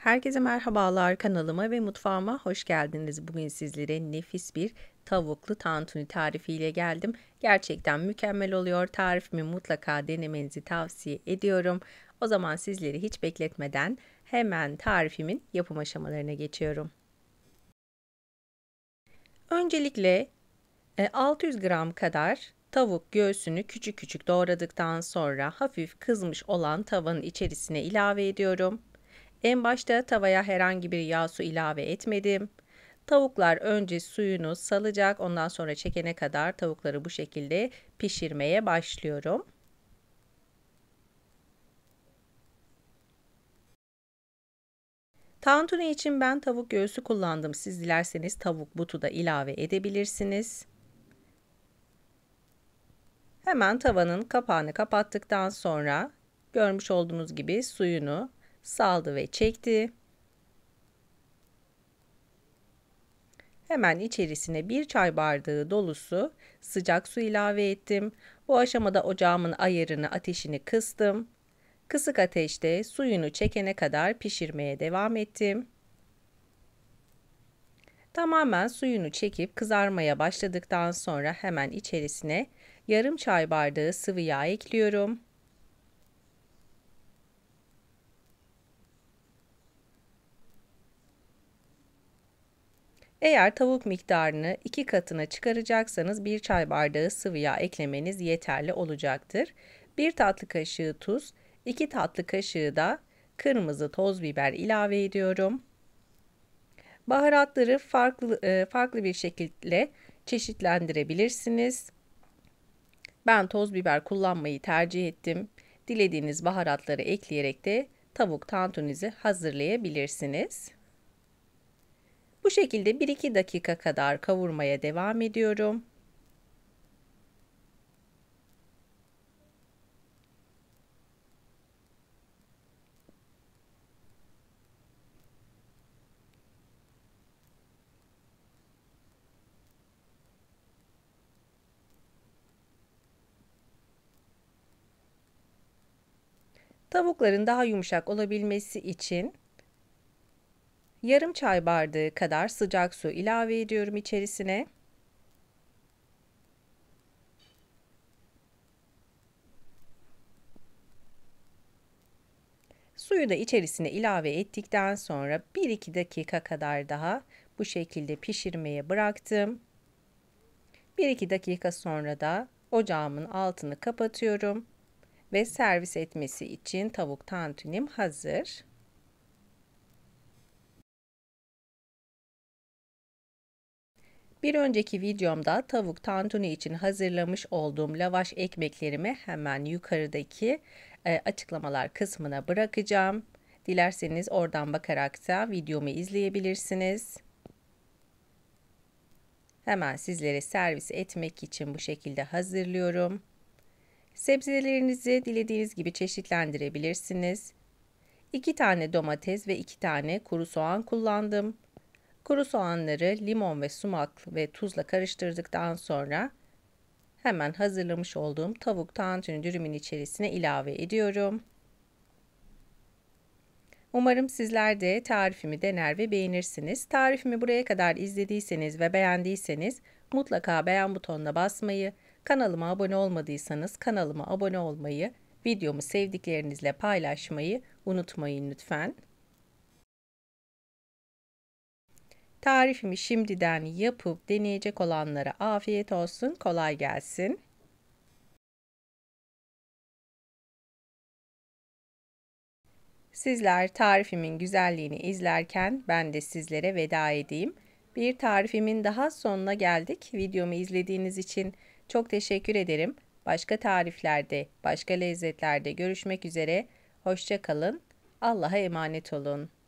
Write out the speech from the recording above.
Herkese merhabalar kanalıma ve mutfağıma hoş geldiniz. Bugün sizlere nefis bir tavuklu tantuni tarifiyle geldim. Gerçekten mükemmel oluyor. Tarifimi mutlaka denemenizi tavsiye ediyorum. O zaman sizleri hiç bekletmeden hemen tarifimin yapım aşamalarına geçiyorum. Öncelikle 600 e, gram kadar Tavuk göğsünü küçük küçük doğradıktan sonra hafif kızmış olan tavanın içerisine ilave ediyorum. En başta tavaya herhangi bir yağ su ilave etmedim. Tavuklar önce suyunu salacak ondan sonra çekene kadar tavukları bu şekilde pişirmeye başlıyorum. Tantuni için ben tavuk göğsü kullandım. Siz dilerseniz tavuk butu da ilave edebilirsiniz. Hemen tavanın kapağını kapattıktan sonra görmüş olduğunuz gibi suyunu saldı ve çekti. Hemen içerisine bir çay bardağı dolusu sıcak su ilave ettim. Bu aşamada ocağımın ayarını, ateşini kıstım. Kısık ateşte suyunu çekene kadar pişirmeye devam ettim. Tamamen suyunu çekip kızarmaya başladıktan sonra hemen içerisine yarım çay bardağı sıvı yağ ekliyorum. Eğer tavuk miktarını iki katına çıkaracaksanız bir çay bardağı sıvı yağ eklemeniz yeterli olacaktır. Bir tatlı kaşığı tuz, iki tatlı kaşığı da kırmızı toz biber ilave ediyorum. Baharatları farklı e, farklı bir şekilde çeşitlendirebilirsiniz. Ben toz biber kullanmayı tercih ettim. Dilediğiniz baharatları ekleyerek de tavuk tantunizi hazırlayabilirsiniz. Bu şekilde 1-2 dakika kadar kavurmaya devam ediyorum. Tavukların daha yumuşak olabilmesi için Yarım çay bardağı kadar sıcak su ilave ediyorum içerisine. Suyu da içerisine ilave ettikten sonra 1-2 dakika kadar daha bu şekilde pişirmeye bıraktım. 1-2 dakika sonra da ocağımın altını kapatıyorum ve servis etmesi için tavuk tantunim hazır. Bir önceki videomda tavuk tantuni için hazırlamış olduğum lavaş ekmeklerimi hemen yukarıdaki e, açıklamalar kısmına bırakacağım. Dilerseniz oradan bakarak da videomu izleyebilirsiniz. Hemen sizlere servis etmek için bu şekilde hazırlıyorum. Sebzelerinizi dilediğiniz gibi çeşitlendirebilirsiniz. 2 tane domates ve 2 tane kuru soğan kullandım. Kuru soğanları limon ve sumak ve tuzla karıştırdıktan sonra hemen hazırlamış olduğum tavuk tantuni dürümün içerisine ilave ediyorum. Umarım sizler de tarifimi dener ve beğenirsiniz. Tarifimi buraya kadar izlediyseniz ve beğendiyseniz mutlaka beğen butonuna basmayı, kanalıma abone olmadıysanız kanalıma abone olmayı, videomu sevdiklerinizle paylaşmayı unutmayın lütfen. Tarifimi şimdiden yapıp deneyecek olanlara afiyet olsun, kolay gelsin. Sizler tarifimin güzelliğini izlerken ben de sizlere veda edeyim. Bir tarifimin daha sonuna geldik. Videomu izlediğiniz için çok teşekkür ederim. Başka tariflerde, başka lezzetlerde görüşmek üzere. Hoşça kalın. Allah'a emanet olun.